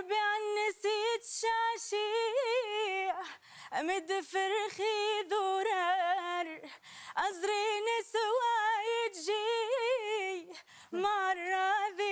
ربيع عن نسيت شعشيع أمد فرخي دورار أزري نسوى يجي مع الراضي